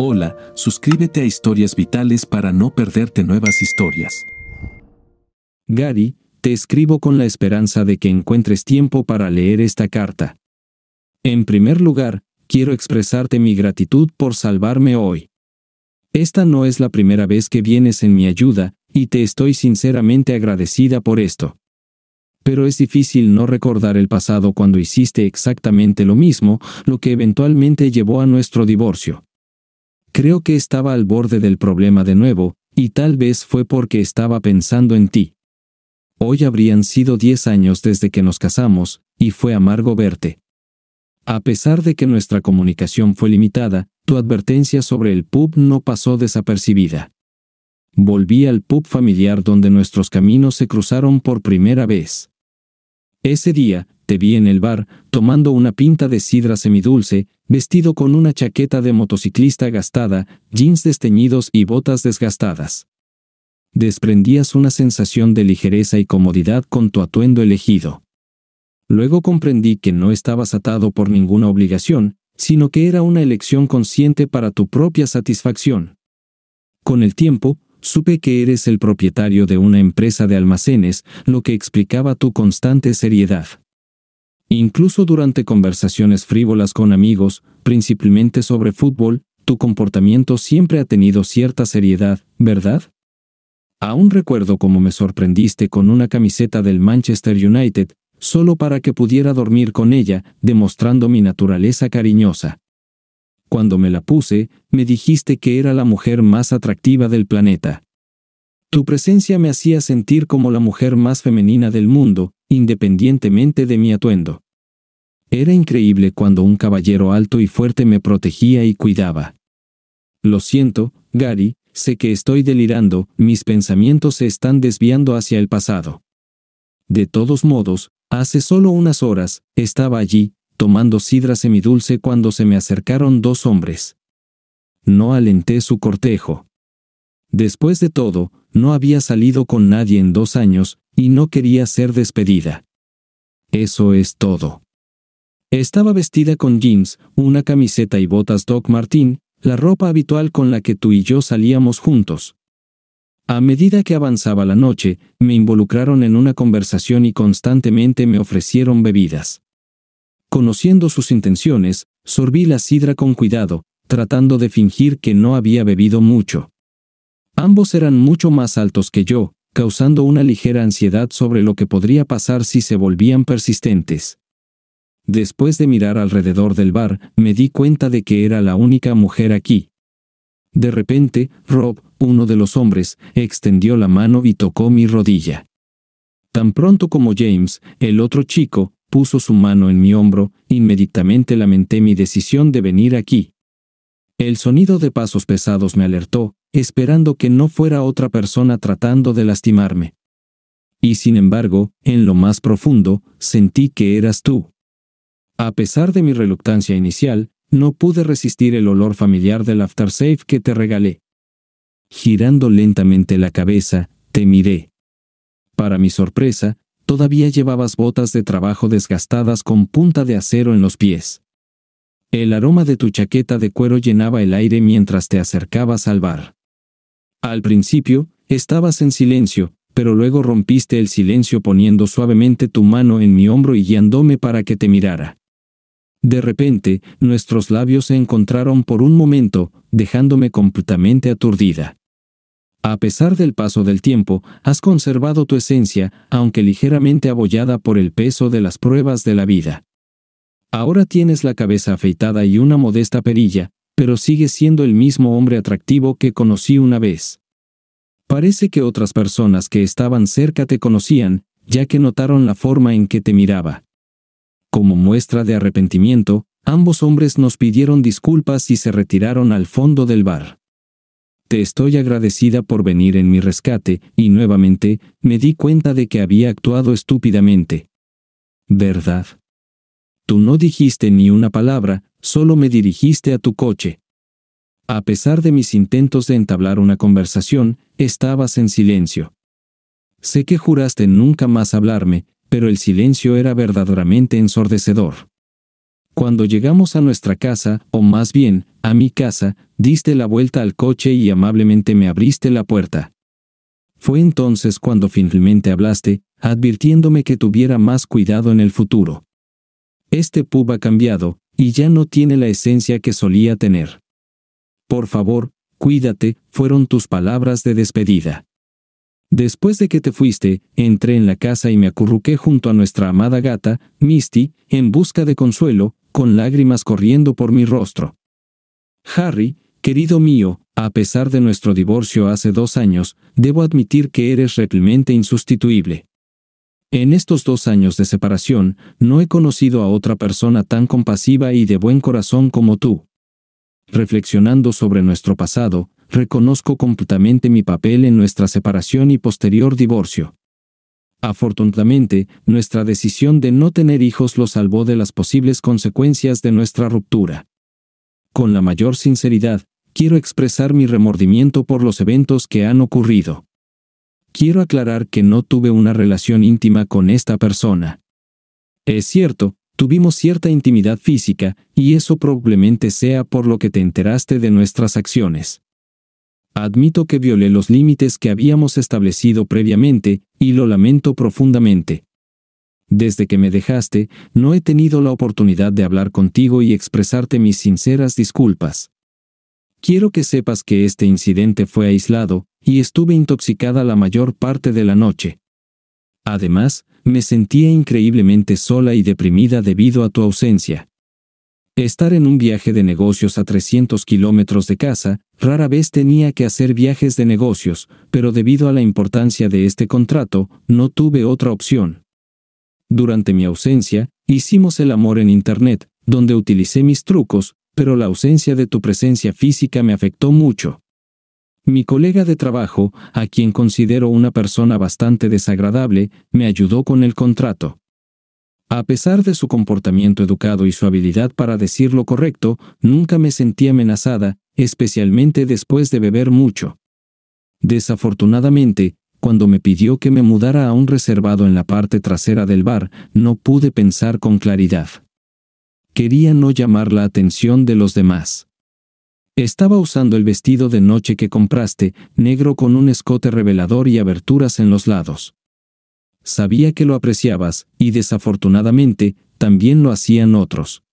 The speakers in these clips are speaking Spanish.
Hola, suscríbete a Historias Vitales para no perderte nuevas historias. Gary, te escribo con la esperanza de que encuentres tiempo para leer esta carta. En primer lugar, quiero expresarte mi gratitud por salvarme hoy. Esta no es la primera vez que vienes en mi ayuda, y te estoy sinceramente agradecida por esto. Pero es difícil no recordar el pasado cuando hiciste exactamente lo mismo, lo que eventualmente llevó a nuestro divorcio. Creo que estaba al borde del problema de nuevo, y tal vez fue porque estaba pensando en ti. Hoy habrían sido diez años desde que nos casamos, y fue amargo verte. A pesar de que nuestra comunicación fue limitada, tu advertencia sobre el pub no pasó desapercibida. Volví al pub familiar donde nuestros caminos se cruzaron por primera vez. Ese día, te vi en el bar, tomando una pinta de sidra semidulce, vestido con una chaqueta de motociclista gastada, jeans desteñidos y botas desgastadas. Desprendías una sensación de ligereza y comodidad con tu atuendo elegido. Luego comprendí que no estabas atado por ninguna obligación, sino que era una elección consciente para tu propia satisfacción. Con el tiempo, supe que eres el propietario de una empresa de almacenes, lo que explicaba tu constante seriedad. Incluso durante conversaciones frívolas con amigos, principalmente sobre fútbol, tu comportamiento siempre ha tenido cierta seriedad, ¿verdad? Aún recuerdo cómo me sorprendiste con una camiseta del Manchester United, solo para que pudiera dormir con ella, demostrando mi naturaleza cariñosa. Cuando me la puse, me dijiste que era la mujer más atractiva del planeta. Tu presencia me hacía sentir como la mujer más femenina del mundo, independientemente de mi atuendo. Era increíble cuando un caballero alto y fuerte me protegía y cuidaba. Lo siento, Gary, sé que estoy delirando, mis pensamientos se están desviando hacia el pasado. De todos modos, hace solo unas horas, estaba allí, tomando sidra semidulce cuando se me acercaron dos hombres. No alenté su cortejo. Después de todo, no había salido con nadie en dos años, y no quería ser despedida. Eso es todo. Estaba vestida con jeans, una camiseta y botas Doc Martín, la ropa habitual con la que tú y yo salíamos juntos. A medida que avanzaba la noche, me involucraron en una conversación y constantemente me ofrecieron bebidas. Conociendo sus intenciones, sorbí la sidra con cuidado, tratando de fingir que no había bebido mucho. Ambos eran mucho más altos que yo, causando una ligera ansiedad sobre lo que podría pasar si se volvían persistentes. Después de mirar alrededor del bar, me di cuenta de que era la única mujer aquí. De repente, Rob, uno de los hombres, extendió la mano y tocó mi rodilla. Tan pronto como James, el otro chico, puso su mano en mi hombro, inmediatamente lamenté mi decisión de venir aquí. El sonido de pasos pesados me alertó, esperando que no fuera otra persona tratando de lastimarme. Y sin embargo, en lo más profundo, sentí que eras tú. A pesar de mi reluctancia inicial, no pude resistir el olor familiar del aftersafe que te regalé. Girando lentamente la cabeza, te miré. Para mi sorpresa, todavía llevabas botas de trabajo desgastadas con punta de acero en los pies. El aroma de tu chaqueta de cuero llenaba el aire mientras te acercabas al bar. Al principio, estabas en silencio, pero luego rompiste el silencio poniendo suavemente tu mano en mi hombro y guiándome para que te mirara. De repente, nuestros labios se encontraron por un momento, dejándome completamente aturdida. A pesar del paso del tiempo, has conservado tu esencia, aunque ligeramente abollada por el peso de las pruebas de la vida. Ahora tienes la cabeza afeitada y una modesta perilla, pero sigue siendo el mismo hombre atractivo que conocí una vez. Parece que otras personas que estaban cerca te conocían, ya que notaron la forma en que te miraba. Como muestra de arrepentimiento, ambos hombres nos pidieron disculpas y se retiraron al fondo del bar. Te estoy agradecida por venir en mi rescate, y nuevamente, me di cuenta de que había actuado estúpidamente. ¿Verdad? Tú no dijiste ni una palabra, Solo me dirigiste a tu coche. A pesar de mis intentos de entablar una conversación, estabas en silencio. Sé que juraste nunca más hablarme, pero el silencio era verdaderamente ensordecedor. Cuando llegamos a nuestra casa, o más bien, a mi casa, diste la vuelta al coche y amablemente me abriste la puerta. Fue entonces cuando finalmente hablaste, advirtiéndome que tuviera más cuidado en el futuro. Este pub ha cambiado, y ya no tiene la esencia que solía tener. Por favor, cuídate, fueron tus palabras de despedida. Después de que te fuiste, entré en la casa y me acurruqué junto a nuestra amada gata, Misty, en busca de consuelo, con lágrimas corriendo por mi rostro. Harry, querido mío, a pesar de nuestro divorcio hace dos años, debo admitir que eres realmente insustituible. En estos dos años de separación, no he conocido a otra persona tan compasiva y de buen corazón como tú. Reflexionando sobre nuestro pasado, reconozco completamente mi papel en nuestra separación y posterior divorcio. Afortunadamente, nuestra decisión de no tener hijos lo salvó de las posibles consecuencias de nuestra ruptura. Con la mayor sinceridad, quiero expresar mi remordimiento por los eventos que han ocurrido. Quiero aclarar que no tuve una relación íntima con esta persona. Es cierto, tuvimos cierta intimidad física, y eso probablemente sea por lo que te enteraste de nuestras acciones. Admito que violé los límites que habíamos establecido previamente, y lo lamento profundamente. Desde que me dejaste, no he tenido la oportunidad de hablar contigo y expresarte mis sinceras disculpas. Quiero que sepas que este incidente fue aislado, y estuve intoxicada la mayor parte de la noche. Además, me sentía increíblemente sola y deprimida debido a tu ausencia. Estar en un viaje de negocios a 300 kilómetros de casa, rara vez tenía que hacer viajes de negocios, pero debido a la importancia de este contrato, no tuve otra opción. Durante mi ausencia, hicimos el amor en Internet, donde utilicé mis trucos, pero la ausencia de tu presencia física me afectó mucho. Mi colega de trabajo, a quien considero una persona bastante desagradable, me ayudó con el contrato. A pesar de su comportamiento educado y su habilidad para decir lo correcto, nunca me sentí amenazada, especialmente después de beber mucho. Desafortunadamente, cuando me pidió que me mudara a un reservado en la parte trasera del bar, no pude pensar con claridad. Quería no llamar la atención de los demás. Estaba usando el vestido de noche que compraste, negro con un escote revelador y aberturas en los lados. Sabía que lo apreciabas, y desafortunadamente, también lo hacían otros.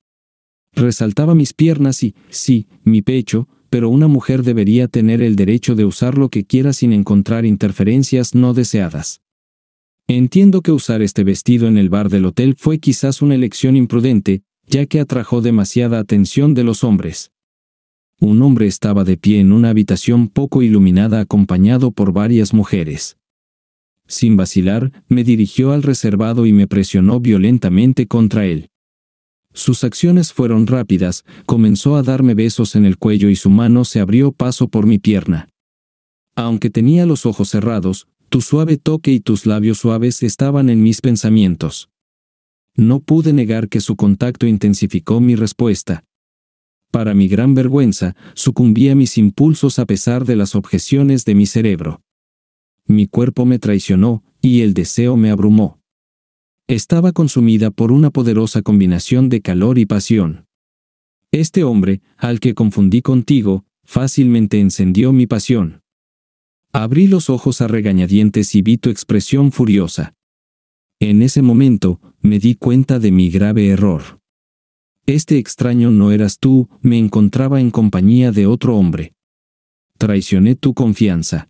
Resaltaba mis piernas y, sí, mi pecho, pero una mujer debería tener el derecho de usar lo que quiera sin encontrar interferencias no deseadas. Entiendo que usar este vestido en el bar del hotel fue quizás una elección imprudente, ya que atrajo demasiada atención de los hombres. Un hombre estaba de pie en una habitación poco iluminada acompañado por varias mujeres. Sin vacilar, me dirigió al reservado y me presionó violentamente contra él. Sus acciones fueron rápidas, comenzó a darme besos en el cuello y su mano se abrió paso por mi pierna. Aunque tenía los ojos cerrados, tu suave toque y tus labios suaves estaban en mis pensamientos. No pude negar que su contacto intensificó mi respuesta. Para mi gran vergüenza, sucumbí a mis impulsos a pesar de las objeciones de mi cerebro. Mi cuerpo me traicionó, y el deseo me abrumó. Estaba consumida por una poderosa combinación de calor y pasión. Este hombre, al que confundí contigo, fácilmente encendió mi pasión. Abrí los ojos a regañadientes y vi tu expresión furiosa. En ese momento, me di cuenta de mi grave error. Este extraño no eras tú, me encontraba en compañía de otro hombre. Traicioné tu confianza.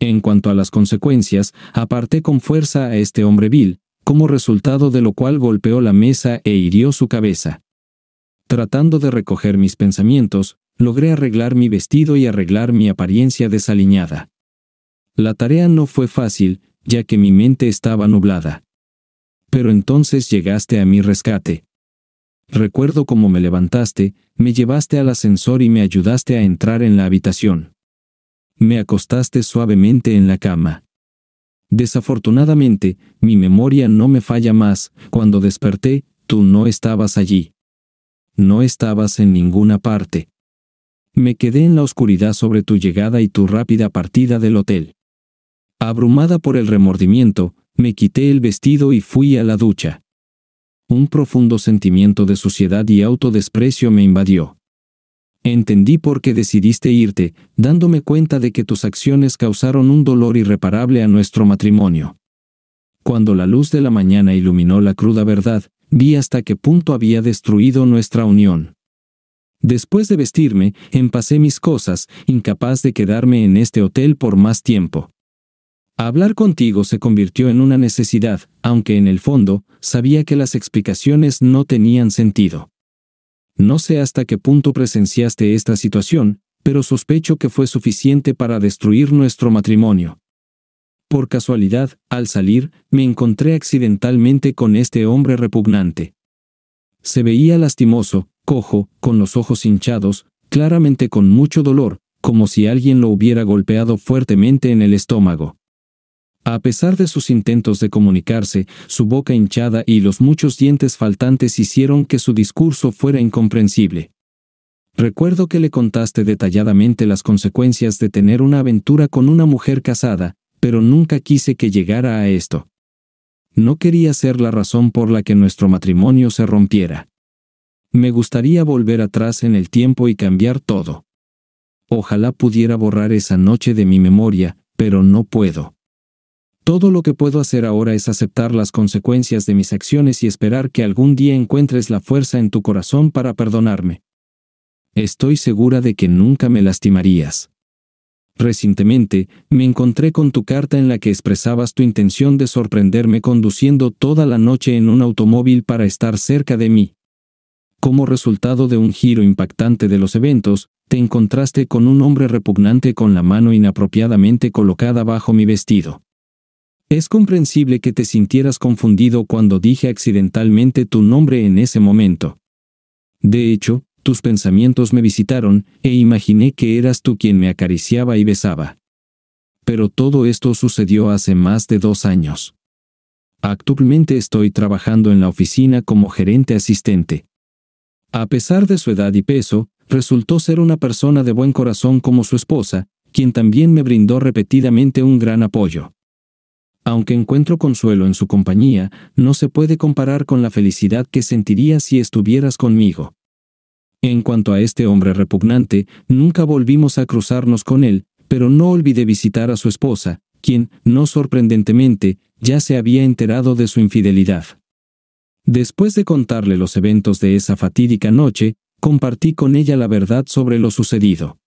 En cuanto a las consecuencias, aparté con fuerza a este hombre vil, como resultado de lo cual golpeó la mesa e hirió su cabeza. Tratando de recoger mis pensamientos, logré arreglar mi vestido y arreglar mi apariencia desaliñada. La tarea no fue fácil, ya que mi mente estaba nublada. Pero entonces llegaste a mi rescate. Recuerdo cómo me levantaste, me llevaste al ascensor y me ayudaste a entrar en la habitación. Me acostaste suavemente en la cama. Desafortunadamente, mi memoria no me falla más, cuando desperté, tú no estabas allí. No estabas en ninguna parte. Me quedé en la oscuridad sobre tu llegada y tu rápida partida del hotel. Abrumada por el remordimiento, me quité el vestido y fui a la ducha. Un profundo sentimiento de suciedad y autodesprecio me invadió. Entendí por qué decidiste irte, dándome cuenta de que tus acciones causaron un dolor irreparable a nuestro matrimonio. Cuando la luz de la mañana iluminó la cruda verdad, vi hasta qué punto había destruido nuestra unión. Después de vestirme, empasé mis cosas, incapaz de quedarme en este hotel por más tiempo. Hablar contigo se convirtió en una necesidad, aunque en el fondo, sabía que las explicaciones no tenían sentido. No sé hasta qué punto presenciaste esta situación, pero sospecho que fue suficiente para destruir nuestro matrimonio. Por casualidad, al salir, me encontré accidentalmente con este hombre repugnante. Se veía lastimoso, cojo, con los ojos hinchados, claramente con mucho dolor, como si alguien lo hubiera golpeado fuertemente en el estómago. A pesar de sus intentos de comunicarse, su boca hinchada y los muchos dientes faltantes hicieron que su discurso fuera incomprensible. Recuerdo que le contaste detalladamente las consecuencias de tener una aventura con una mujer casada, pero nunca quise que llegara a esto. No quería ser la razón por la que nuestro matrimonio se rompiera. Me gustaría volver atrás en el tiempo y cambiar todo. Ojalá pudiera borrar esa noche de mi memoria, pero no puedo. Todo lo que puedo hacer ahora es aceptar las consecuencias de mis acciones y esperar que algún día encuentres la fuerza en tu corazón para perdonarme. Estoy segura de que nunca me lastimarías. Recientemente, me encontré con tu carta en la que expresabas tu intención de sorprenderme conduciendo toda la noche en un automóvil para estar cerca de mí. Como resultado de un giro impactante de los eventos, te encontraste con un hombre repugnante con la mano inapropiadamente colocada bajo mi vestido. Es comprensible que te sintieras confundido cuando dije accidentalmente tu nombre en ese momento. De hecho, tus pensamientos me visitaron, e imaginé que eras tú quien me acariciaba y besaba. Pero todo esto sucedió hace más de dos años. Actualmente estoy trabajando en la oficina como gerente asistente. A pesar de su edad y peso, resultó ser una persona de buen corazón como su esposa, quien también me brindó repetidamente un gran apoyo. Aunque encuentro consuelo en su compañía, no se puede comparar con la felicidad que sentiría si estuvieras conmigo. En cuanto a este hombre repugnante, nunca volvimos a cruzarnos con él, pero no olvidé visitar a su esposa, quien, no sorprendentemente, ya se había enterado de su infidelidad. Después de contarle los eventos de esa fatídica noche, compartí con ella la verdad sobre lo sucedido.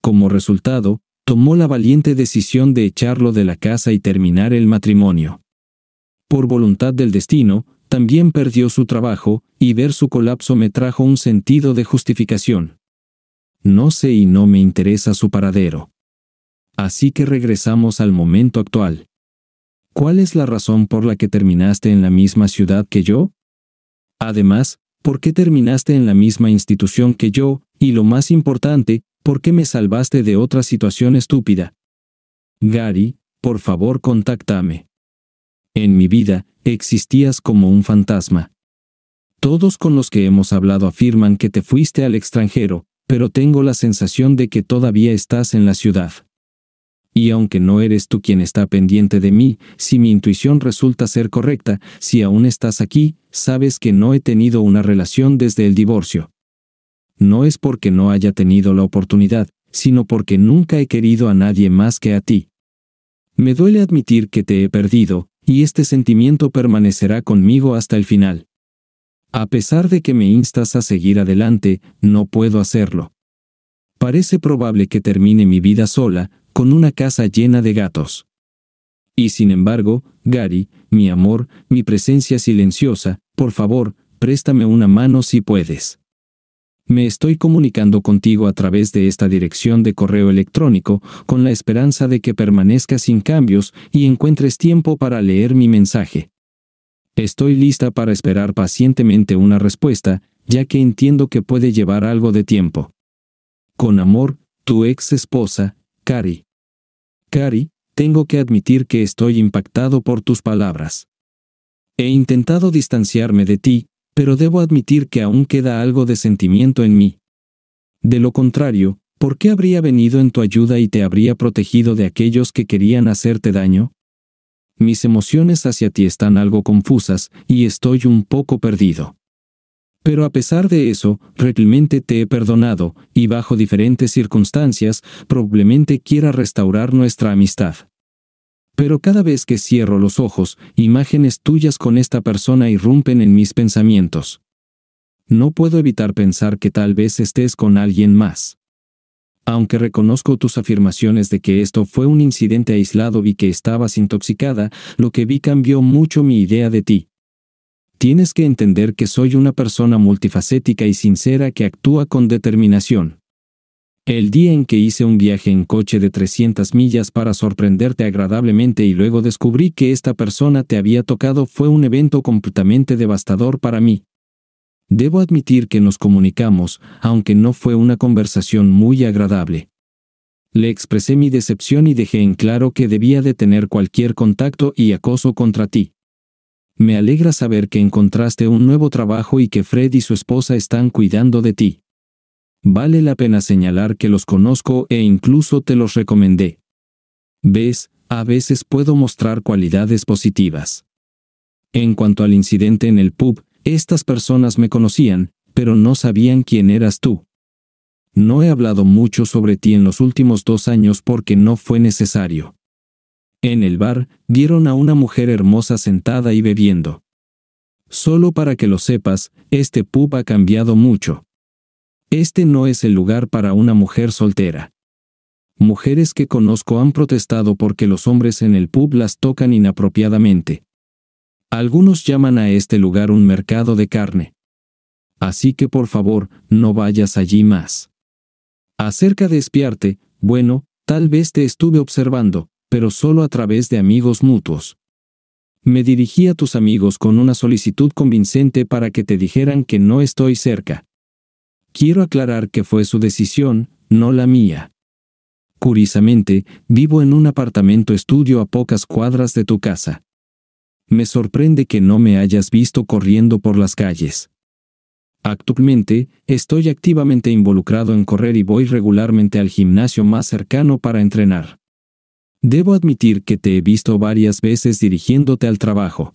Como resultado, tomó la valiente decisión de echarlo de la casa y terminar el matrimonio. Por voluntad del destino, también perdió su trabajo, y ver su colapso me trajo un sentido de justificación. No sé y no me interesa su paradero. Así que regresamos al momento actual. ¿Cuál es la razón por la que terminaste en la misma ciudad que yo? Además, ¿por qué terminaste en la misma institución que yo? Y lo más importante, ¿Por qué me salvaste de otra situación estúpida? Gary, por favor contáctame. En mi vida, existías como un fantasma. Todos con los que hemos hablado afirman que te fuiste al extranjero, pero tengo la sensación de que todavía estás en la ciudad. Y aunque no eres tú quien está pendiente de mí, si mi intuición resulta ser correcta, si aún estás aquí, sabes que no he tenido una relación desde el divorcio no es porque no haya tenido la oportunidad, sino porque nunca he querido a nadie más que a ti. Me duele admitir que te he perdido, y este sentimiento permanecerá conmigo hasta el final. A pesar de que me instas a seguir adelante, no puedo hacerlo. Parece probable que termine mi vida sola, con una casa llena de gatos. Y sin embargo, Gary, mi amor, mi presencia silenciosa, por favor, préstame una mano si puedes. Me estoy comunicando contigo a través de esta dirección de correo electrónico con la esperanza de que permanezcas sin cambios y encuentres tiempo para leer mi mensaje. Estoy lista para esperar pacientemente una respuesta, ya que entiendo que puede llevar algo de tiempo. Con amor, tu ex esposa, Cari. Cari, tengo que admitir que estoy impactado por tus palabras. He intentado distanciarme de ti, pero debo admitir que aún queda algo de sentimiento en mí. De lo contrario, ¿por qué habría venido en tu ayuda y te habría protegido de aquellos que querían hacerte daño? Mis emociones hacia ti están algo confusas y estoy un poco perdido. Pero a pesar de eso, realmente te he perdonado, y bajo diferentes circunstancias, probablemente quiera restaurar nuestra amistad. Pero cada vez que cierro los ojos, imágenes tuyas con esta persona irrumpen en mis pensamientos. No puedo evitar pensar que tal vez estés con alguien más. Aunque reconozco tus afirmaciones de que esto fue un incidente aislado y que estabas intoxicada, lo que vi cambió mucho mi idea de ti. Tienes que entender que soy una persona multifacética y sincera que actúa con determinación. El día en que hice un viaje en coche de 300 millas para sorprenderte agradablemente y luego descubrí que esta persona te había tocado fue un evento completamente devastador para mí. Debo admitir que nos comunicamos, aunque no fue una conversación muy agradable. Le expresé mi decepción y dejé en claro que debía tener cualquier contacto y acoso contra ti. Me alegra saber que encontraste un nuevo trabajo y que Fred y su esposa están cuidando de ti. Vale la pena señalar que los conozco e incluso te los recomendé. ¿Ves? A veces puedo mostrar cualidades positivas. En cuanto al incidente en el pub, estas personas me conocían, pero no sabían quién eras tú. No he hablado mucho sobre ti en los últimos dos años porque no fue necesario. En el bar, vieron a una mujer hermosa sentada y bebiendo. Solo para que lo sepas, este pub ha cambiado mucho. Este no es el lugar para una mujer soltera. Mujeres que conozco han protestado porque los hombres en el pub las tocan inapropiadamente. Algunos llaman a este lugar un mercado de carne. Así que por favor, no vayas allí más. Acerca de espiarte, bueno, tal vez te estuve observando, pero solo a través de amigos mutuos. Me dirigí a tus amigos con una solicitud convincente para que te dijeran que no estoy cerca. Quiero aclarar que fue su decisión, no la mía. Curiosamente, vivo en un apartamento estudio a pocas cuadras de tu casa. Me sorprende que no me hayas visto corriendo por las calles. Actualmente, estoy activamente involucrado en correr y voy regularmente al gimnasio más cercano para entrenar. Debo admitir que te he visto varias veces dirigiéndote al trabajo.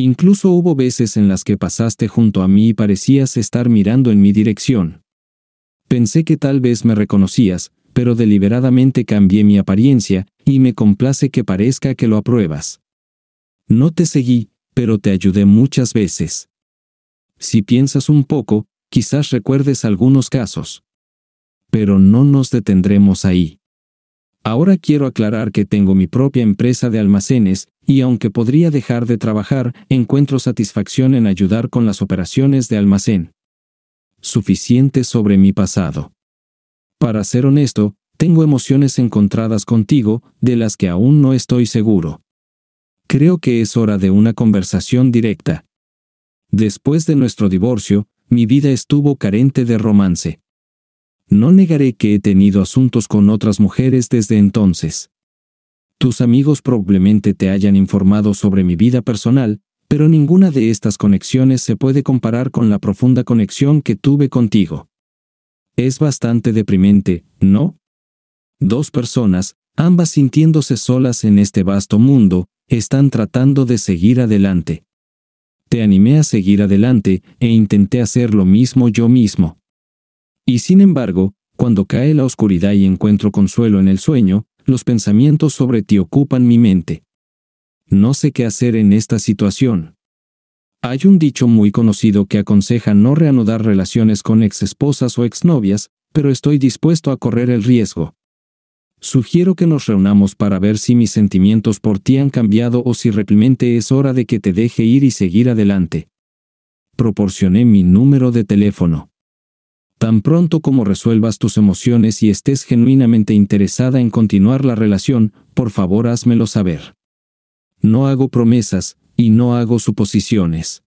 Incluso hubo veces en las que pasaste junto a mí y parecías estar mirando en mi dirección. Pensé que tal vez me reconocías, pero deliberadamente cambié mi apariencia, y me complace que parezca que lo apruebas. No te seguí, pero te ayudé muchas veces. Si piensas un poco, quizás recuerdes algunos casos. Pero no nos detendremos ahí. Ahora quiero aclarar que tengo mi propia empresa de almacenes, y aunque podría dejar de trabajar, encuentro satisfacción en ayudar con las operaciones de almacén. Suficiente sobre mi pasado. Para ser honesto, tengo emociones encontradas contigo, de las que aún no estoy seguro. Creo que es hora de una conversación directa. Después de nuestro divorcio, mi vida estuvo carente de romance. No negaré que he tenido asuntos con otras mujeres desde entonces. Tus amigos probablemente te hayan informado sobre mi vida personal, pero ninguna de estas conexiones se puede comparar con la profunda conexión que tuve contigo. Es bastante deprimente, ¿no? Dos personas, ambas sintiéndose solas en este vasto mundo, están tratando de seguir adelante. Te animé a seguir adelante e intenté hacer lo mismo yo mismo. Y sin embargo, cuando cae la oscuridad y encuentro consuelo en el sueño, los pensamientos sobre ti ocupan mi mente. No sé qué hacer en esta situación. Hay un dicho muy conocido que aconseja no reanudar relaciones con ex esposas o novias, pero estoy dispuesto a correr el riesgo. Sugiero que nos reunamos para ver si mis sentimientos por ti han cambiado o si realmente es hora de que te deje ir y seguir adelante. Proporcioné mi número de teléfono. Tan pronto como resuelvas tus emociones y estés genuinamente interesada en continuar la relación, por favor házmelo saber. No hago promesas, y no hago suposiciones.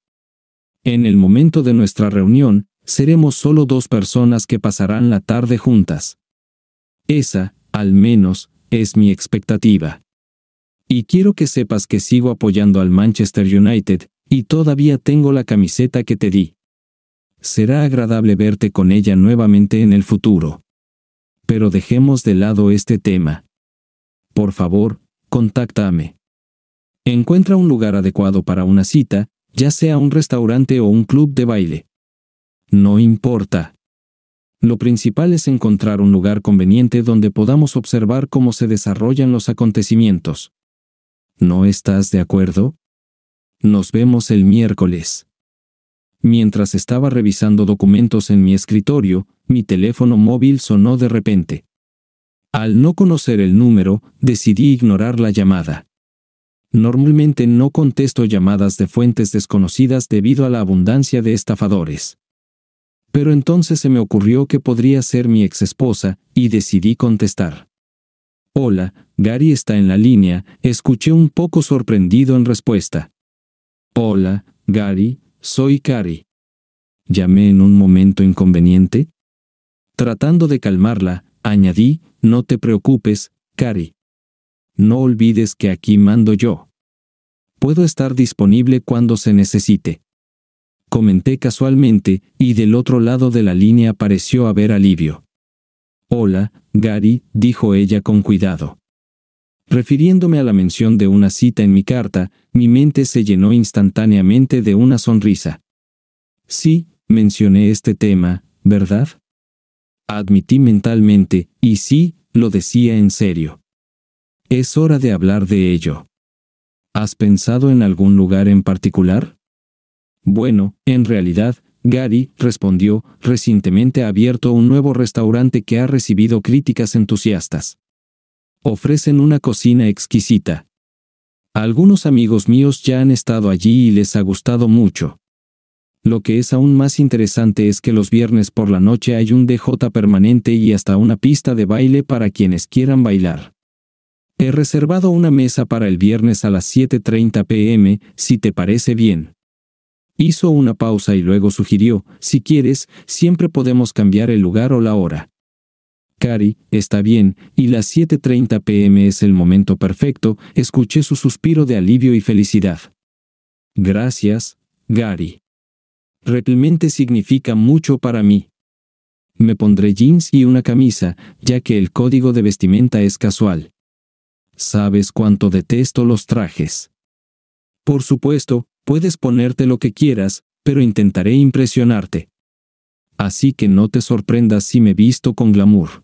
En el momento de nuestra reunión, seremos solo dos personas que pasarán la tarde juntas. Esa, al menos, es mi expectativa. Y quiero que sepas que sigo apoyando al Manchester United, y todavía tengo la camiseta que te di. Será agradable verte con ella nuevamente en el futuro. Pero dejemos de lado este tema. Por favor, contáctame. Encuentra un lugar adecuado para una cita, ya sea un restaurante o un club de baile. No importa. Lo principal es encontrar un lugar conveniente donde podamos observar cómo se desarrollan los acontecimientos. ¿No estás de acuerdo? Nos vemos el miércoles. Mientras estaba revisando documentos en mi escritorio, mi teléfono móvil sonó de repente. Al no conocer el número, decidí ignorar la llamada. Normalmente no contesto llamadas de fuentes desconocidas debido a la abundancia de estafadores. Pero entonces se me ocurrió que podría ser mi exesposa, y decidí contestar. Hola, Gary está en la línea, escuché un poco sorprendido en respuesta. Hola, Gary, soy Cari. Llamé en un momento inconveniente. Tratando de calmarla, añadí, no te preocupes, Cari. No olvides que aquí mando yo. Puedo estar disponible cuando se necesite. Comenté casualmente, y del otro lado de la línea pareció haber alivio. Hola, Gary, dijo ella con cuidado. Refiriéndome a la mención de una cita en mi carta, mi mente se llenó instantáneamente de una sonrisa. Sí, mencioné este tema, ¿verdad? Admití mentalmente, y sí, lo decía en serio. Es hora de hablar de ello. ¿Has pensado en algún lugar en particular? Bueno, en realidad, Gary respondió, recientemente ha abierto un nuevo restaurante que ha recibido críticas entusiastas ofrecen una cocina exquisita. Algunos amigos míos ya han estado allí y les ha gustado mucho. Lo que es aún más interesante es que los viernes por la noche hay un DJ permanente y hasta una pista de baile para quienes quieran bailar. He reservado una mesa para el viernes a las 7.30 pm, si te parece bien. Hizo una pausa y luego sugirió, si quieres, siempre podemos cambiar el lugar o la hora. Gary, está bien, y las 7.30 pm es el momento perfecto, escuché su suspiro de alivio y felicidad. Gracias, Gary. Realmente significa mucho para mí. Me pondré jeans y una camisa, ya que el código de vestimenta es casual. ¿Sabes cuánto detesto los trajes? Por supuesto, puedes ponerte lo que quieras, pero intentaré impresionarte. Así que no te sorprendas si me visto con glamour.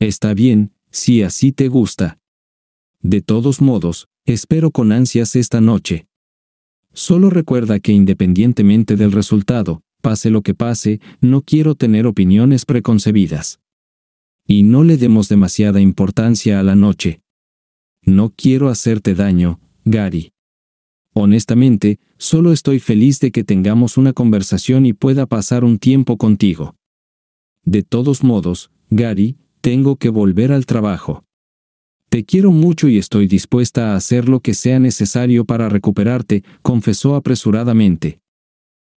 Está bien, si así te gusta. De todos modos, espero con ansias esta noche. Solo recuerda que independientemente del resultado, pase lo que pase, no quiero tener opiniones preconcebidas. Y no le demos demasiada importancia a la noche. No quiero hacerte daño, Gary. Honestamente, solo estoy feliz de que tengamos una conversación y pueda pasar un tiempo contigo. De todos modos, Gary, tengo que volver al trabajo. Te quiero mucho y estoy dispuesta a hacer lo que sea necesario para recuperarte, confesó apresuradamente.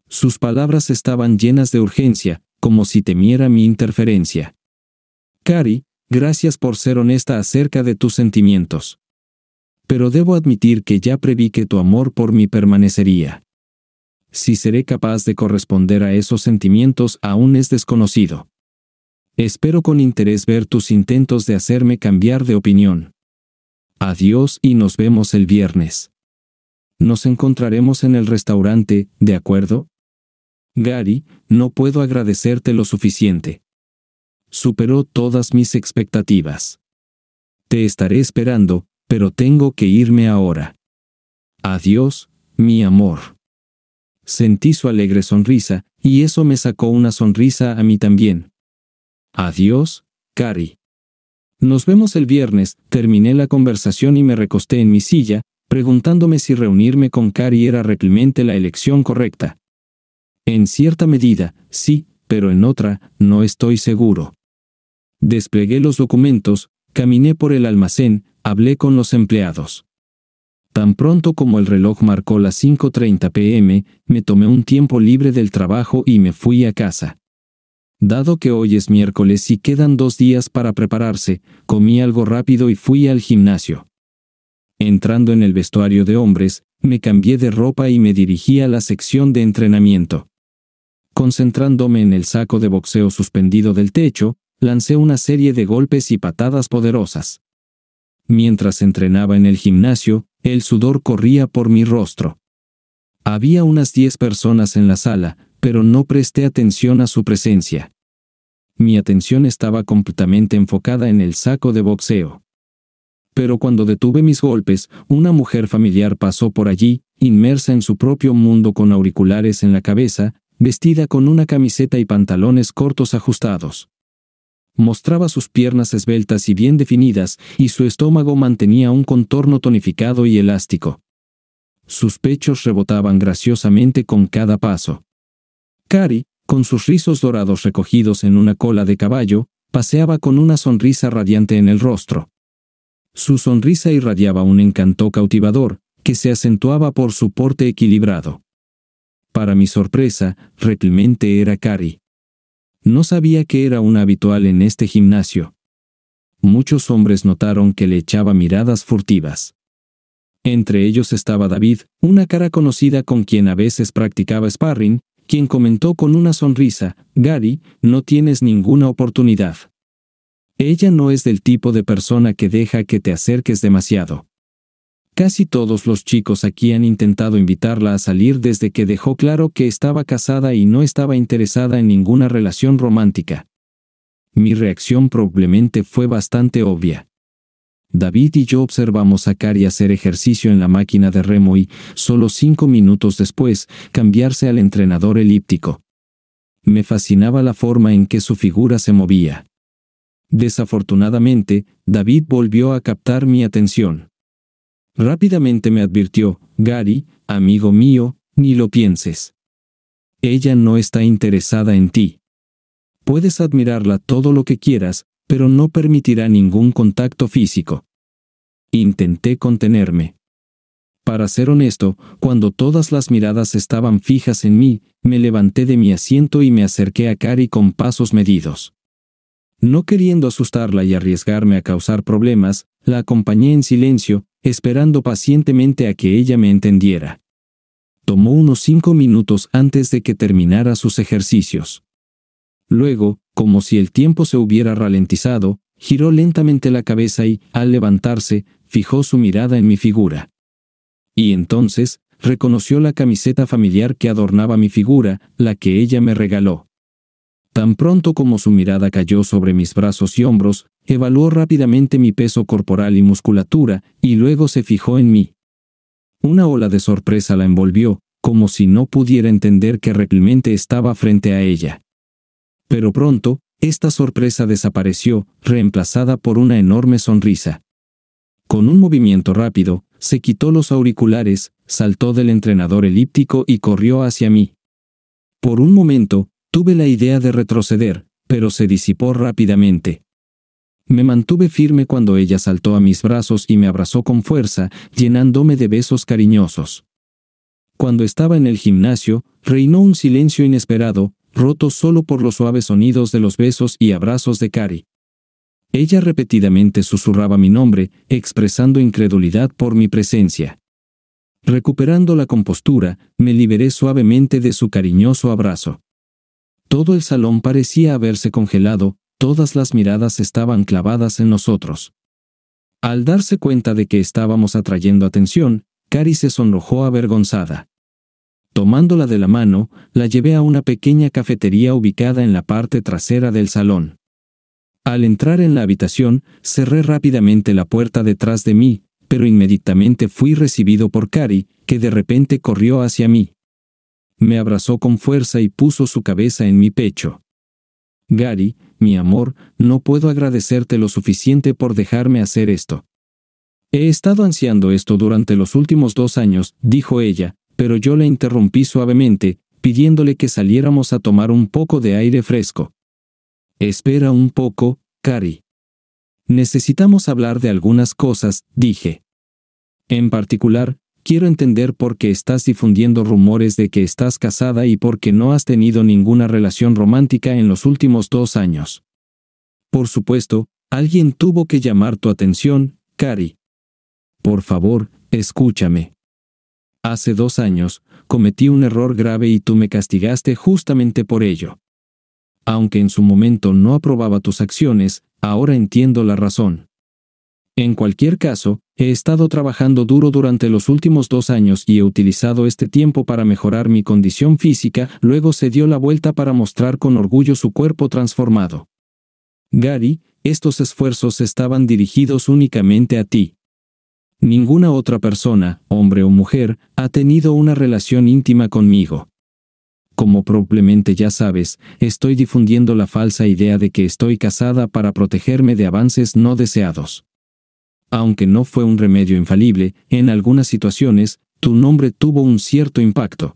Sus palabras estaban llenas de urgencia, como si temiera mi interferencia. Cari, gracias por ser honesta acerca de tus sentimientos. Pero debo admitir que ya preví que tu amor por mí permanecería. Si seré capaz de corresponder a esos sentimientos aún es desconocido. Espero con interés ver tus intentos de hacerme cambiar de opinión. Adiós y nos vemos el viernes. Nos encontraremos en el restaurante, ¿de acuerdo? Gary, no puedo agradecerte lo suficiente. Superó todas mis expectativas. Te estaré esperando, pero tengo que irme ahora. Adiós, mi amor. Sentí su alegre sonrisa, y eso me sacó una sonrisa a mí también. Adiós, Cari. Nos vemos el viernes, terminé la conversación y me recosté en mi silla, preguntándome si reunirme con Cari era realmente la elección correcta. En cierta medida, sí, pero en otra, no estoy seguro. Desplegué los documentos, caminé por el almacén, hablé con los empleados. Tan pronto como el reloj marcó las 5.30 pm, me tomé un tiempo libre del trabajo y me fui a casa. Dado que hoy es miércoles y quedan dos días para prepararse, comí algo rápido y fui al gimnasio. Entrando en el vestuario de hombres, me cambié de ropa y me dirigí a la sección de entrenamiento. Concentrándome en el saco de boxeo suspendido del techo, lancé una serie de golpes y patadas poderosas. Mientras entrenaba en el gimnasio, el sudor corría por mi rostro. Había unas diez personas en la sala, pero no presté atención a su presencia. Mi atención estaba completamente enfocada en el saco de boxeo. Pero cuando detuve mis golpes, una mujer familiar pasó por allí, inmersa en su propio mundo con auriculares en la cabeza, vestida con una camiseta y pantalones cortos ajustados. Mostraba sus piernas esbeltas y bien definidas, y su estómago mantenía un contorno tonificado y elástico. Sus pechos rebotaban graciosamente con cada paso. Cari, con sus rizos dorados recogidos en una cola de caballo, paseaba con una sonrisa radiante en el rostro. Su sonrisa irradiaba un encanto cautivador, que se acentuaba por su porte equilibrado. Para mi sorpresa, realmente era Cari. No sabía que era un habitual en este gimnasio. Muchos hombres notaron que le echaba miradas furtivas. Entre ellos estaba David, una cara conocida con quien a veces practicaba sparring, quien comentó con una sonrisa, Gary, no tienes ninguna oportunidad. Ella no es del tipo de persona que deja que te acerques demasiado. Casi todos los chicos aquí han intentado invitarla a salir desde que dejó claro que estaba casada y no estaba interesada en ninguna relación romántica. Mi reacción probablemente fue bastante obvia. David y yo observamos a Cari hacer ejercicio en la máquina de remo y, solo cinco minutos después, cambiarse al entrenador elíptico. Me fascinaba la forma en que su figura se movía. Desafortunadamente, David volvió a captar mi atención. Rápidamente me advirtió, Gary, amigo mío, ni lo pienses. Ella no está interesada en ti. Puedes admirarla todo lo que quieras, pero no permitirá ningún contacto físico. Intenté contenerme. Para ser honesto, cuando todas las miradas estaban fijas en mí, me levanté de mi asiento y me acerqué a Cari con pasos medidos. No queriendo asustarla y arriesgarme a causar problemas, la acompañé en silencio, esperando pacientemente a que ella me entendiera. Tomó unos cinco minutos antes de que terminara sus ejercicios. Luego, como si el tiempo se hubiera ralentizado, giró lentamente la cabeza y, al levantarse, fijó su mirada en mi figura. Y entonces, reconoció la camiseta familiar que adornaba mi figura, la que ella me regaló. Tan pronto como su mirada cayó sobre mis brazos y hombros, evaluó rápidamente mi peso corporal y musculatura, y luego se fijó en mí. Una ola de sorpresa la envolvió, como si no pudiera entender que realmente estaba frente a ella. Pero pronto, esta sorpresa desapareció, reemplazada por una enorme sonrisa. Con un movimiento rápido, se quitó los auriculares, saltó del entrenador elíptico y corrió hacia mí. Por un momento, tuve la idea de retroceder, pero se disipó rápidamente. Me mantuve firme cuando ella saltó a mis brazos y me abrazó con fuerza, llenándome de besos cariñosos. Cuando estaba en el gimnasio, reinó un silencio inesperado, roto solo por los suaves sonidos de los besos y abrazos de Cari. Ella repetidamente susurraba mi nombre, expresando incredulidad por mi presencia. Recuperando la compostura, me liberé suavemente de su cariñoso abrazo. Todo el salón parecía haberse congelado, todas las miradas estaban clavadas en nosotros. Al darse cuenta de que estábamos atrayendo atención, Cari se sonrojó avergonzada. Tomándola de la mano, la llevé a una pequeña cafetería ubicada en la parte trasera del salón. Al entrar en la habitación, cerré rápidamente la puerta detrás de mí, pero inmediatamente fui recibido por Cari, que de repente corrió hacia mí. Me abrazó con fuerza y puso su cabeza en mi pecho. Gary, mi amor, no puedo agradecerte lo suficiente por dejarme hacer esto. He estado ansiando esto durante los últimos dos años, dijo ella, pero yo le interrumpí suavemente, pidiéndole que saliéramos a tomar un poco de aire fresco. Espera un poco, Cari. Necesitamos hablar de algunas cosas, dije. En particular, quiero entender por qué estás difundiendo rumores de que estás casada y por qué no has tenido ninguna relación romántica en los últimos dos años. Por supuesto, alguien tuvo que llamar tu atención, Cari. Por favor, escúchame. Hace dos años, cometí un error grave y tú me castigaste justamente por ello. Aunque en su momento no aprobaba tus acciones, ahora entiendo la razón. En cualquier caso, he estado trabajando duro durante los últimos dos años y he utilizado este tiempo para mejorar mi condición física, luego se dio la vuelta para mostrar con orgullo su cuerpo transformado. Gary, estos esfuerzos estaban dirigidos únicamente a ti. Ninguna otra persona, hombre o mujer, ha tenido una relación íntima conmigo. Como probablemente ya sabes, estoy difundiendo la falsa idea de que estoy casada para protegerme de avances no deseados. Aunque no fue un remedio infalible, en algunas situaciones, tu nombre tuvo un cierto impacto.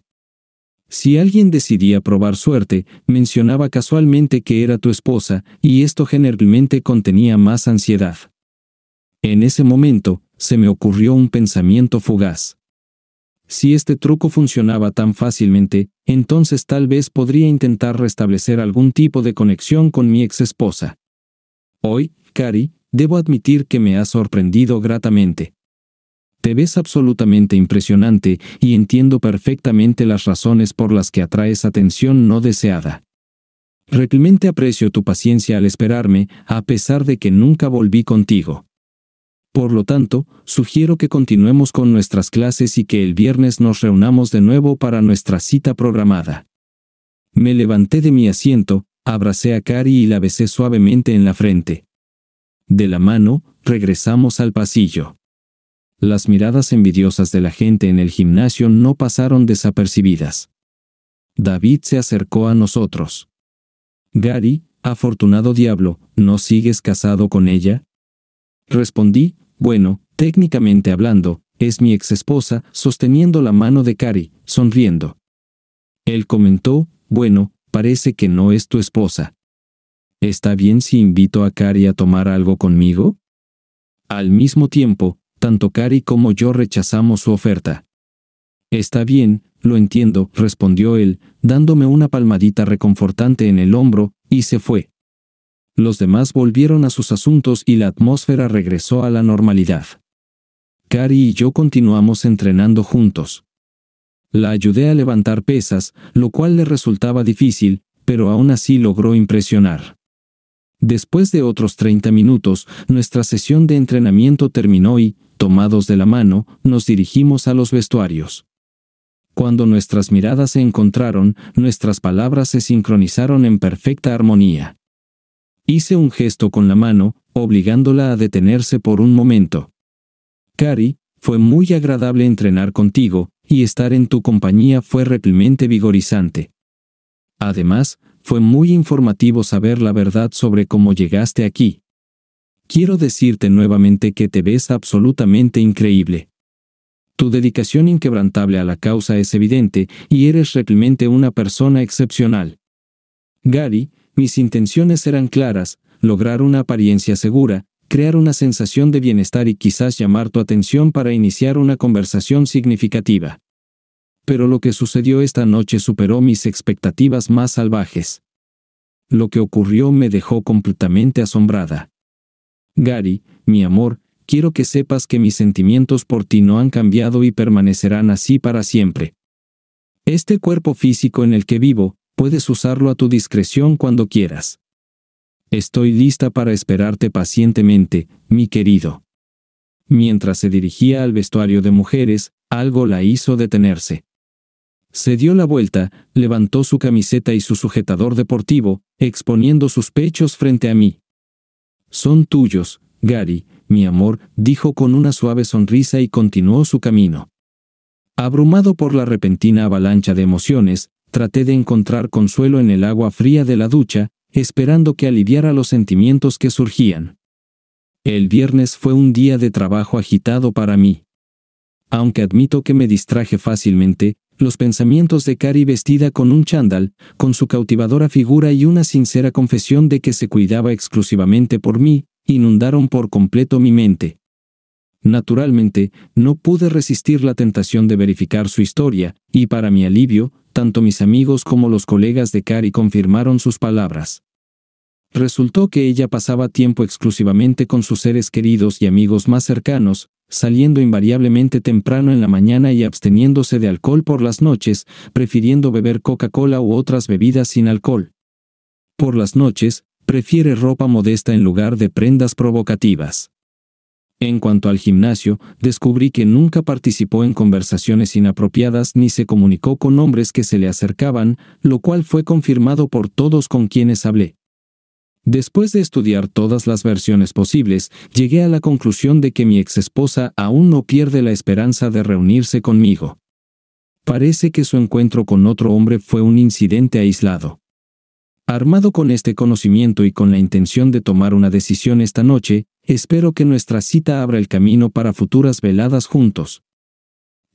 Si alguien decidía probar suerte, mencionaba casualmente que era tu esposa, y esto generalmente contenía más ansiedad. En ese momento, se me ocurrió un pensamiento fugaz. Si este truco funcionaba tan fácilmente, entonces tal vez podría intentar restablecer algún tipo de conexión con mi ex esposa. Hoy, Cari, debo admitir que me ha sorprendido gratamente. Te ves absolutamente impresionante y entiendo perfectamente las razones por las que atraes atención no deseada. Realmente aprecio tu paciencia al esperarme, a pesar de que nunca volví contigo. Por lo tanto, sugiero que continuemos con nuestras clases y que el viernes nos reunamos de nuevo para nuestra cita programada. Me levanté de mi asiento, abracé a Cari y la besé suavemente en la frente. De la mano, regresamos al pasillo. Las miradas envidiosas de la gente en el gimnasio no pasaron desapercibidas. David se acercó a nosotros. Gary, afortunado diablo, ¿no sigues casado con ella? Respondí, bueno, técnicamente hablando, es mi exesposa, sosteniendo la mano de Cari, sonriendo. Él comentó, bueno, parece que no es tu esposa. ¿Está bien si invito a Cari a tomar algo conmigo? Al mismo tiempo, tanto Cari como yo rechazamos su oferta. Está bien, lo entiendo, respondió él, dándome una palmadita reconfortante en el hombro, y se fue. Los demás volvieron a sus asuntos y la atmósfera regresó a la normalidad. Cari y yo continuamos entrenando juntos. La ayudé a levantar pesas, lo cual le resultaba difícil, pero aún así logró impresionar. Después de otros 30 minutos, nuestra sesión de entrenamiento terminó y, tomados de la mano, nos dirigimos a los vestuarios. Cuando nuestras miradas se encontraron, nuestras palabras se sincronizaron en perfecta armonía. Hice un gesto con la mano, obligándola a detenerse por un momento. «Gary, fue muy agradable entrenar contigo, y estar en tu compañía fue realmente vigorizante. Además, fue muy informativo saber la verdad sobre cómo llegaste aquí. Quiero decirte nuevamente que te ves absolutamente increíble. Tu dedicación inquebrantable a la causa es evidente y eres realmente una persona excepcional. Gary, mis intenciones eran claras, lograr una apariencia segura, crear una sensación de bienestar y quizás llamar tu atención para iniciar una conversación significativa. Pero lo que sucedió esta noche superó mis expectativas más salvajes. Lo que ocurrió me dejó completamente asombrada. Gary, mi amor, quiero que sepas que mis sentimientos por ti no han cambiado y permanecerán así para siempre. Este cuerpo físico en el que vivo, Puedes usarlo a tu discreción cuando quieras. Estoy lista para esperarte pacientemente, mi querido. Mientras se dirigía al vestuario de mujeres, algo la hizo detenerse. Se dio la vuelta, levantó su camiseta y su sujetador deportivo, exponiendo sus pechos frente a mí. Son tuyos, Gary, mi amor, dijo con una suave sonrisa y continuó su camino. Abrumado por la repentina avalancha de emociones, traté de encontrar consuelo en el agua fría de la ducha, esperando que aliviara los sentimientos que surgían. El viernes fue un día de trabajo agitado para mí. Aunque admito que me distraje fácilmente, los pensamientos de Cari vestida con un chándal, con su cautivadora figura y una sincera confesión de que se cuidaba exclusivamente por mí, inundaron por completo mi mente. Naturalmente, no pude resistir la tentación de verificar su historia, y para mi alivio, tanto mis amigos como los colegas de Cari confirmaron sus palabras. Resultó que ella pasaba tiempo exclusivamente con sus seres queridos y amigos más cercanos, saliendo invariablemente temprano en la mañana y absteniéndose de alcohol por las noches, prefiriendo beber Coca-Cola u otras bebidas sin alcohol. Por las noches, prefiere ropa modesta en lugar de prendas provocativas. En cuanto al gimnasio, descubrí que nunca participó en conversaciones inapropiadas ni se comunicó con hombres que se le acercaban, lo cual fue confirmado por todos con quienes hablé. Después de estudiar todas las versiones posibles, llegué a la conclusión de que mi exesposa aún no pierde la esperanza de reunirse conmigo. Parece que su encuentro con otro hombre fue un incidente aislado. Armado con este conocimiento y con la intención de tomar una decisión esta noche, Espero que nuestra cita abra el camino para futuras veladas juntos.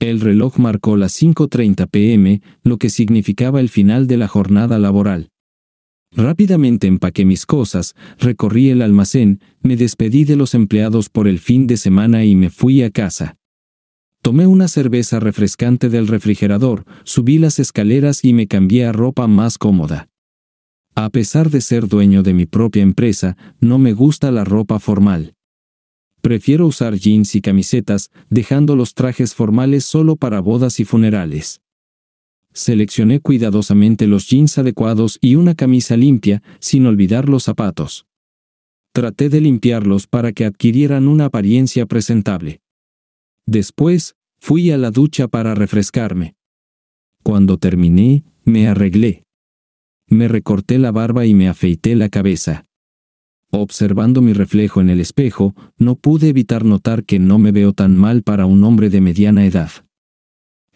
El reloj marcó las 5.30 pm, lo que significaba el final de la jornada laboral. Rápidamente empaqué mis cosas, recorrí el almacén, me despedí de los empleados por el fin de semana y me fui a casa. Tomé una cerveza refrescante del refrigerador, subí las escaleras y me cambié a ropa más cómoda. A pesar de ser dueño de mi propia empresa, no me gusta la ropa formal. Prefiero usar jeans y camisetas, dejando los trajes formales solo para bodas y funerales. Seleccioné cuidadosamente los jeans adecuados y una camisa limpia, sin olvidar los zapatos. Traté de limpiarlos para que adquirieran una apariencia presentable. Después, fui a la ducha para refrescarme. Cuando terminé, me arreglé. Me recorté la barba y me afeité la cabeza. Observando mi reflejo en el espejo, no pude evitar notar que no me veo tan mal para un hombre de mediana edad.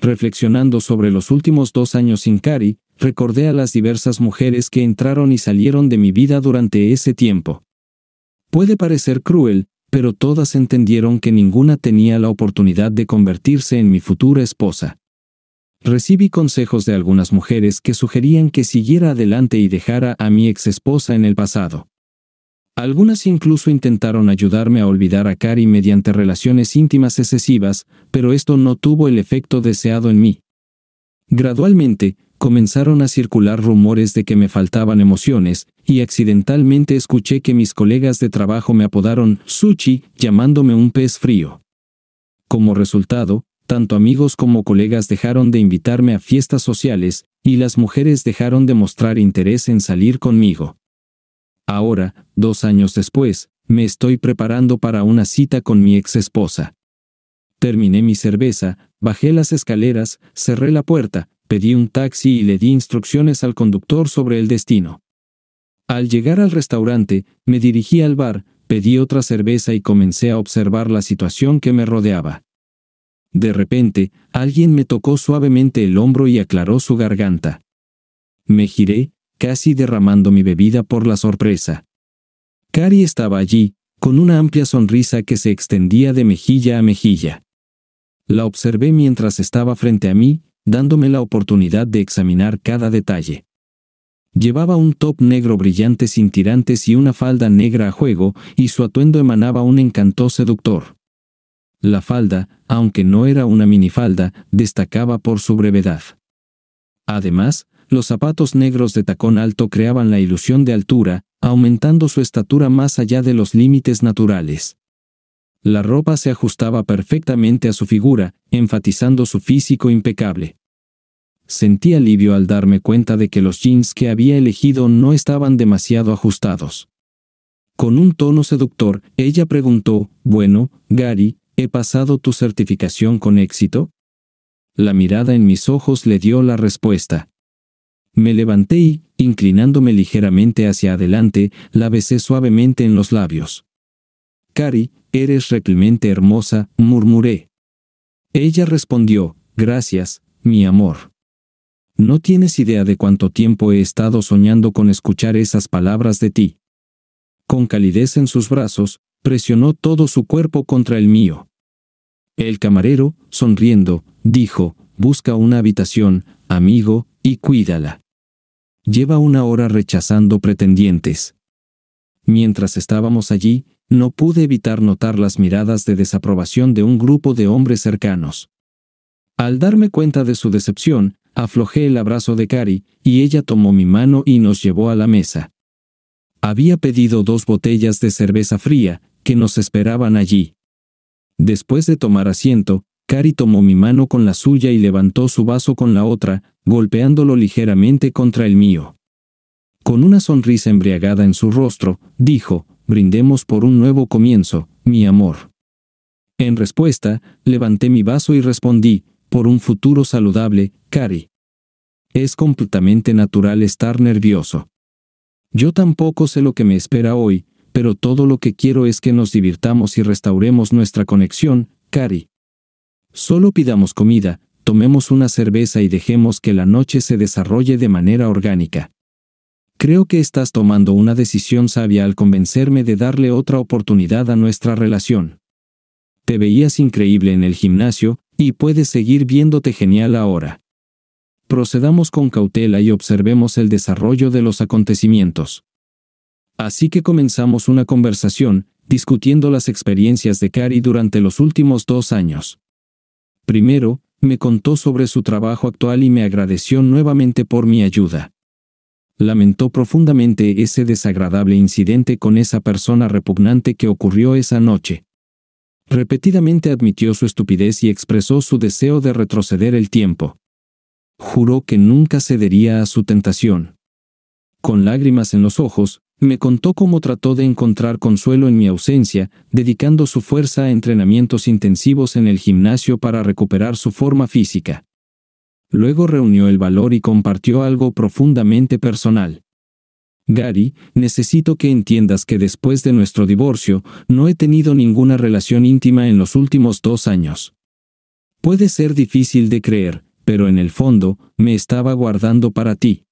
Reflexionando sobre los últimos dos años sin Cari, recordé a las diversas mujeres que entraron y salieron de mi vida durante ese tiempo. Puede parecer cruel, pero todas entendieron que ninguna tenía la oportunidad de convertirse en mi futura esposa. Recibí consejos de algunas mujeres que sugerían que siguiera adelante y dejara a mi ex esposa en el pasado. Algunas incluso intentaron ayudarme a olvidar a Cari mediante relaciones íntimas excesivas, pero esto no tuvo el efecto deseado en mí. Gradualmente, comenzaron a circular rumores de que me faltaban emociones, y accidentalmente escuché que mis colegas de trabajo me apodaron Sushi, llamándome un pez frío. Como resultado, tanto amigos como colegas dejaron de invitarme a fiestas sociales, y las mujeres dejaron de mostrar interés en salir conmigo. Ahora, dos años después, me estoy preparando para una cita con mi ex esposa. Terminé mi cerveza, bajé las escaleras, cerré la puerta, pedí un taxi y le di instrucciones al conductor sobre el destino. Al llegar al restaurante, me dirigí al bar, pedí otra cerveza y comencé a observar la situación que me rodeaba. De repente, alguien me tocó suavemente el hombro y aclaró su garganta. Me giré, casi derramando mi bebida por la sorpresa. Cari estaba allí, con una amplia sonrisa que se extendía de mejilla a mejilla. La observé mientras estaba frente a mí, dándome la oportunidad de examinar cada detalle. Llevaba un top negro brillante sin tirantes y una falda negra a juego, y su atuendo emanaba un encanto seductor. La falda, aunque no era una minifalda, destacaba por su brevedad. Además, los zapatos negros de tacón alto creaban la ilusión de altura, aumentando su estatura más allá de los límites naturales. La ropa se ajustaba perfectamente a su figura, enfatizando su físico impecable. Sentí alivio al darme cuenta de que los jeans que había elegido no estaban demasiado ajustados. Con un tono seductor, ella preguntó, Bueno, Gary, ¿He pasado tu certificación con éxito? La mirada en mis ojos le dio la respuesta. Me levanté y, inclinándome ligeramente hacia adelante, la besé suavemente en los labios. Cari, eres realmente hermosa, murmuré. Ella respondió, gracias, mi amor. No tienes idea de cuánto tiempo he estado soñando con escuchar esas palabras de ti. Con calidez en sus brazos, presionó todo su cuerpo contra el mío. El camarero, sonriendo, dijo, busca una habitación, amigo, y cuídala. Lleva una hora rechazando pretendientes. Mientras estábamos allí, no pude evitar notar las miradas de desaprobación de un grupo de hombres cercanos. Al darme cuenta de su decepción, aflojé el abrazo de Cari, y ella tomó mi mano y nos llevó a la mesa. Había pedido dos botellas de cerveza fría, que nos esperaban allí. Después de tomar asiento, Cari tomó mi mano con la suya y levantó su vaso con la otra, golpeándolo ligeramente contra el mío. Con una sonrisa embriagada en su rostro, dijo, brindemos por un nuevo comienzo, mi amor. En respuesta, levanté mi vaso y respondí, por un futuro saludable, Cari. Es completamente natural estar nervioso. Yo tampoco sé lo que me espera hoy, pero todo lo que quiero es que nos divirtamos y restauremos nuestra conexión, Cari. Solo pidamos comida, tomemos una cerveza y dejemos que la noche se desarrolle de manera orgánica. Creo que estás tomando una decisión sabia al convencerme de darle otra oportunidad a nuestra relación. Te veías increíble en el gimnasio, y puedes seguir viéndote genial ahora. Procedamos con cautela y observemos el desarrollo de los acontecimientos. Así que comenzamos una conversación, discutiendo las experiencias de Cari durante los últimos dos años. Primero, me contó sobre su trabajo actual y me agradeció nuevamente por mi ayuda. Lamentó profundamente ese desagradable incidente con esa persona repugnante que ocurrió esa noche. Repetidamente admitió su estupidez y expresó su deseo de retroceder el tiempo. Juró que nunca cedería a su tentación. Con lágrimas en los ojos, me contó cómo trató de encontrar consuelo en mi ausencia, dedicando su fuerza a entrenamientos intensivos en el gimnasio para recuperar su forma física. Luego reunió el valor y compartió algo profundamente personal. Gary, necesito que entiendas que después de nuestro divorcio, no he tenido ninguna relación íntima en los últimos dos años. Puede ser difícil de creer, pero en el fondo, me estaba guardando para ti.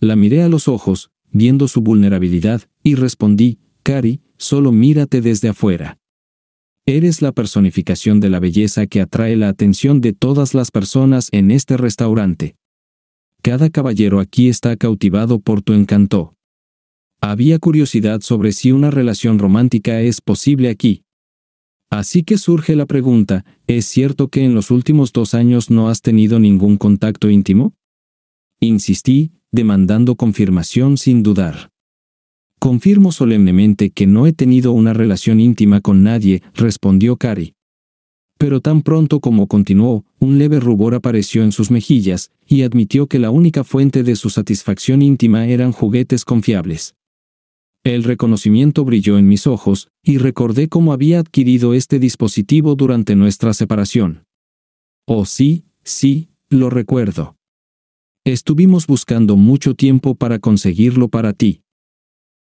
La miré a los ojos, viendo su vulnerabilidad, y respondí, Cari, solo mírate desde afuera. Eres la personificación de la belleza que atrae la atención de todas las personas en este restaurante. Cada caballero aquí está cautivado por tu encanto. Había curiosidad sobre si una relación romántica es posible aquí. Así que surge la pregunta, ¿es cierto que en los últimos dos años no has tenido ningún contacto íntimo? Insistí, demandando confirmación sin dudar. Confirmo solemnemente que no he tenido una relación íntima con nadie, respondió Cari. Pero tan pronto como continuó, un leve rubor apareció en sus mejillas, y admitió que la única fuente de su satisfacción íntima eran juguetes confiables. El reconocimiento brilló en mis ojos, y recordé cómo había adquirido este dispositivo durante nuestra separación. Oh sí, sí, lo recuerdo. Estuvimos buscando mucho tiempo para conseguirlo para ti.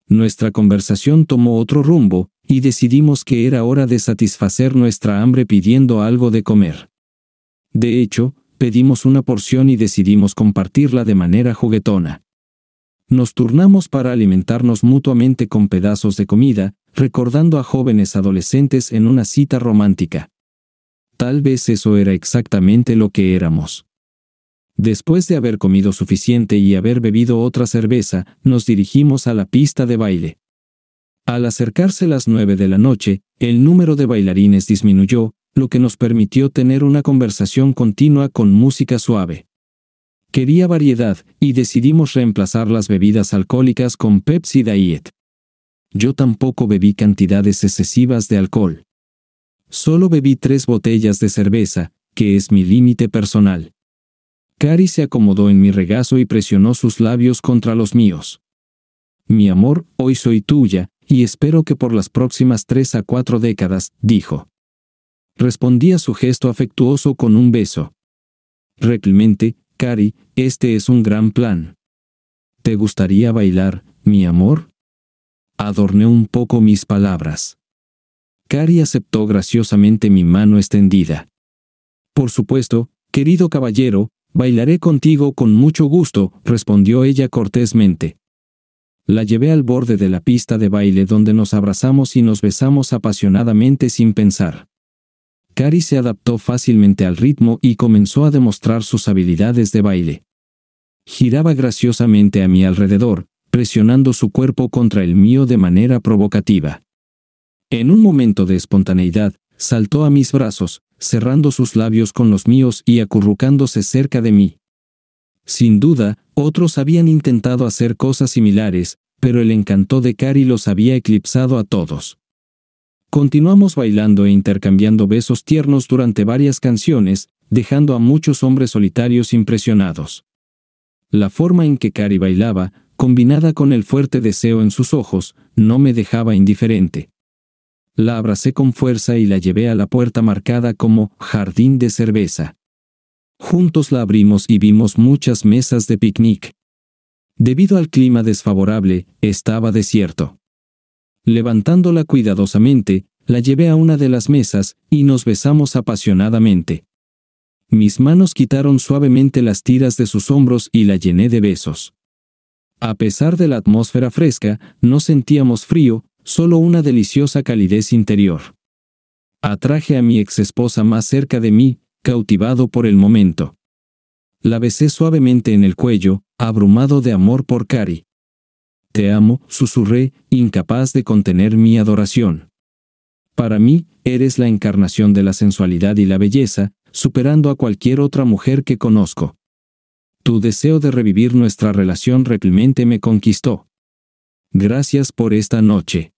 Nuestra conversación tomó otro rumbo, y decidimos que era hora de satisfacer nuestra hambre pidiendo algo de comer. De hecho, pedimos una porción y decidimos compartirla de manera juguetona. Nos turnamos para alimentarnos mutuamente con pedazos de comida, recordando a jóvenes adolescentes en una cita romántica. Tal vez eso era exactamente lo que éramos. Después de haber comido suficiente y haber bebido otra cerveza, nos dirigimos a la pista de baile. Al acercarse las nueve de la noche, el número de bailarines disminuyó, lo que nos permitió tener una conversación continua con música suave. Quería variedad, y decidimos reemplazar las bebidas alcohólicas con Pepsi Diet. Yo tampoco bebí cantidades excesivas de alcohol. Solo bebí tres botellas de cerveza, que es mi límite personal. Cari se acomodó en mi regazo y presionó sus labios contra los míos. Mi amor, hoy soy tuya, y espero que por las próximas tres a cuatro décadas, dijo. Respondí a su gesto afectuoso con un beso. Realmente, Cari, este es un gran plan. ¿Te gustaría bailar, mi amor? Adorné un poco mis palabras. Cari aceptó graciosamente mi mano extendida. Por supuesto, querido caballero, Bailaré contigo con mucho gusto, respondió ella cortésmente. La llevé al borde de la pista de baile donde nos abrazamos y nos besamos apasionadamente sin pensar. Cari se adaptó fácilmente al ritmo y comenzó a demostrar sus habilidades de baile. Giraba graciosamente a mi alrededor, presionando su cuerpo contra el mío de manera provocativa. En un momento de espontaneidad, saltó a mis brazos, cerrando sus labios con los míos y acurrucándose cerca de mí. Sin duda, otros habían intentado hacer cosas similares, pero el encanto de Cari los había eclipsado a todos. Continuamos bailando e intercambiando besos tiernos durante varias canciones, dejando a muchos hombres solitarios impresionados. La forma en que Cari bailaba, combinada con el fuerte deseo en sus ojos, no me dejaba indiferente la abracé con fuerza y la llevé a la puerta marcada como jardín de cerveza. Juntos la abrimos y vimos muchas mesas de picnic. Debido al clima desfavorable, estaba desierto. Levantándola cuidadosamente, la llevé a una de las mesas y nos besamos apasionadamente. Mis manos quitaron suavemente las tiras de sus hombros y la llené de besos. A pesar de la atmósfera fresca, no sentíamos frío, solo una deliciosa calidez interior. Atraje a mi exesposa más cerca de mí, cautivado por el momento. La besé suavemente en el cuello, abrumado de amor por Cari. Te amo, susurré, incapaz de contener mi adoración. Para mí, eres la encarnación de la sensualidad y la belleza, superando a cualquier otra mujer que conozco. Tu deseo de revivir nuestra relación realmente me conquistó. Gracias por esta noche.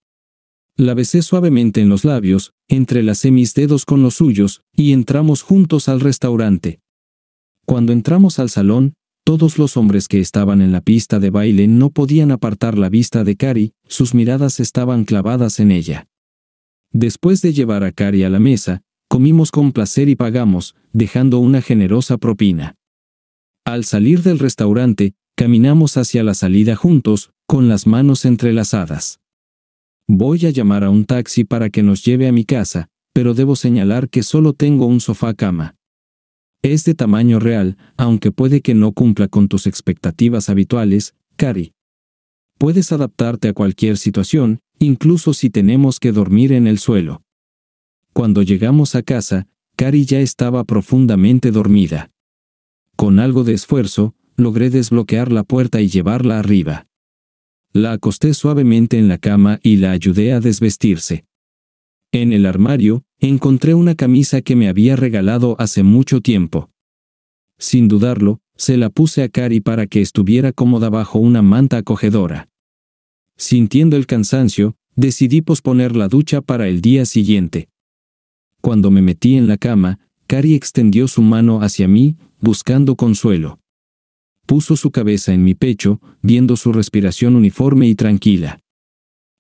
La besé suavemente en los labios, entrelacé mis dedos con los suyos, y entramos juntos al restaurante. Cuando entramos al salón, todos los hombres que estaban en la pista de baile no podían apartar la vista de Cari, sus miradas estaban clavadas en ella. Después de llevar a Cari a la mesa, comimos con placer y pagamos, dejando una generosa propina. Al salir del restaurante, caminamos hacia la salida juntos, con las manos entrelazadas. Voy a llamar a un taxi para que nos lleve a mi casa, pero debo señalar que solo tengo un sofá cama. Es de tamaño real, aunque puede que no cumpla con tus expectativas habituales, Cari. Puedes adaptarte a cualquier situación, incluso si tenemos que dormir en el suelo. Cuando llegamos a casa, Cari ya estaba profundamente dormida. Con algo de esfuerzo, logré desbloquear la puerta y llevarla arriba. La acosté suavemente en la cama y la ayudé a desvestirse. En el armario, encontré una camisa que me había regalado hace mucho tiempo. Sin dudarlo, se la puse a Cari para que estuviera cómoda bajo una manta acogedora. Sintiendo el cansancio, decidí posponer la ducha para el día siguiente. Cuando me metí en la cama, Cari extendió su mano hacia mí, buscando consuelo puso su cabeza en mi pecho, viendo su respiración uniforme y tranquila.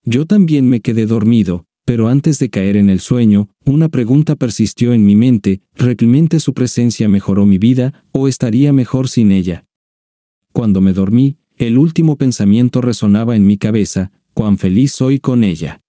Yo también me quedé dormido, pero antes de caer en el sueño, una pregunta persistió en mi mente, ¿realmente su presencia mejoró mi vida, o estaría mejor sin ella? Cuando me dormí, el último pensamiento resonaba en mi cabeza, cuán feliz soy con ella.